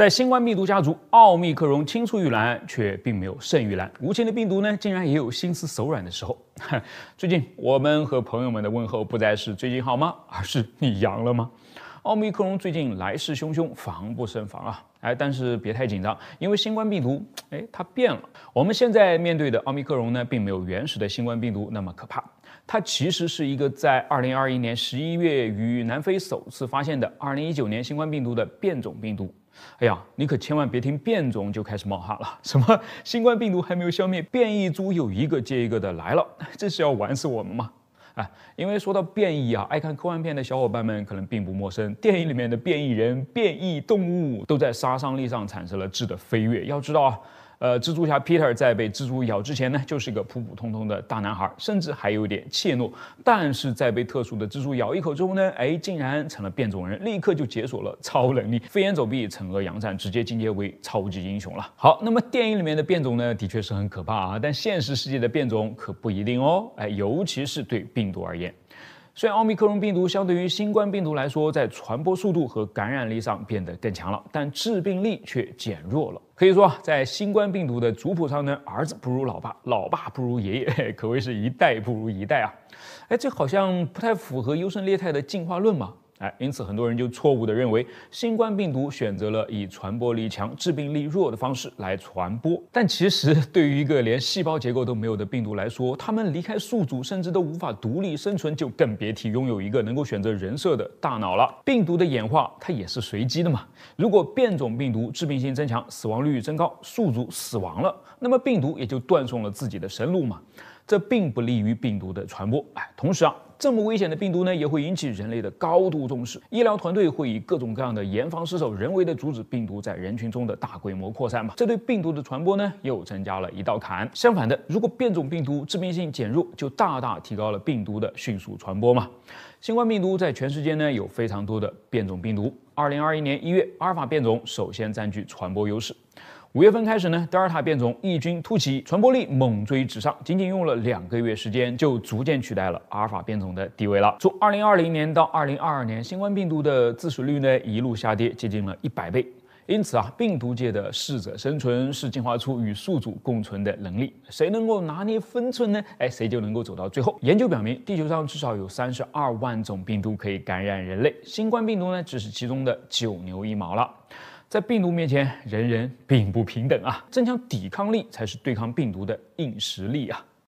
在新冠病毒家族，奥密克戎青出于蓝，却并没有胜于蓝。无情的病毒呢，竟然也有心思手软的时候。最近，我们和朋友们的问候不再是“最近好吗”，而是“你阳了吗”？奥密克戎最近来势汹汹，防不胜防啊！哎，但是别太紧张，因为新冠病毒，哎，它变了。我们现在面对的奥密克戎呢，并没有原始的新冠病毒那么可怕。它其实是一个在2021年11月于南非首次发现的2019年新冠病毒的变种病毒。哎呀，你可千万别听变种就开始冒汗了！什么新冠病毒还没有消灭，变异株又一个接一个的来了，这是要玩死我们吗？哎，因为说到变异啊，爱看科幻片的小伙伴们可能并不陌生，电影里面的变异人、变异动物都在杀伤力上产生了质的飞跃。要知道啊。呃，蜘蛛侠 Peter 在被蜘蛛咬之前呢，就是一个普普通通的大男孩，甚至还有点怯懦。但是在被特殊的蜘蛛咬一口之后呢，哎，竟然成了变种人，立刻就解锁了超能力，飞檐走壁、惩恶扬善，直接进阶为超级英雄了。好，那么电影里面的变种呢，的确是很可怕啊，但现实世界的变种可不一定哦，哎，尤其是对病毒而言。虽然奥密克戎病毒相对于新冠病毒来说，在传播速度和感染力上变得更强了，但致病力却减弱了。可以说，在新冠病毒的族谱上呢，儿子不如老爸，老爸不如爷爷，可谓是一代不如一代啊！哎，这好像不太符合优胜劣汰的进化论吗？哎，因此很多人就错误的认为新冠病毒选择了以传播力强、致病力弱的方式来传播。但其实，对于一个连细胞结构都没有的病毒来说，它们离开宿主甚至都无法独立生存，就更别提拥有一个能够选择人设的大脑了。病毒的演化它也是随机的嘛。如果变种病毒致病性增强、死亡率增高，宿主死亡了，那么病毒也就断送了自己的生路嘛。这并不利于病毒的传播。哎，同时啊。这么危险的病毒呢，也会引起人类的高度重视。医疗团队会以各种各样的严防失守，人为的阻止病毒在人群中的大规模扩散嘛？这对病毒的传播呢，又增加了一道坎。相反的，如果变种病毒致病性减弱，就大大提高了病毒的迅速传播嘛。新冠病毒在全世界呢，有非常多的变种病毒。二零二一年一月，阿尔法变种首先占据传播优势。五月份开始呢，德尔塔变种异军突起，传播力猛追直上，仅仅用了两个月时间，就逐渐取代了阿尔法变种的地位了。从二零二零年到二零二二年，新冠病毒的自损率呢，一路下跌，接近了一百倍。因此啊，病毒界的适者生存，是进化出与宿主共存的能力。谁能够拿捏分寸呢？哎，谁就能够走到最后。研究表明，地球上至少有三十二万种病毒可以感染人类，新冠病毒呢，只是其中的九牛一毛了。在病毒面前，人人并不平等啊！增强抵抗力才是对抗病毒的硬实力啊！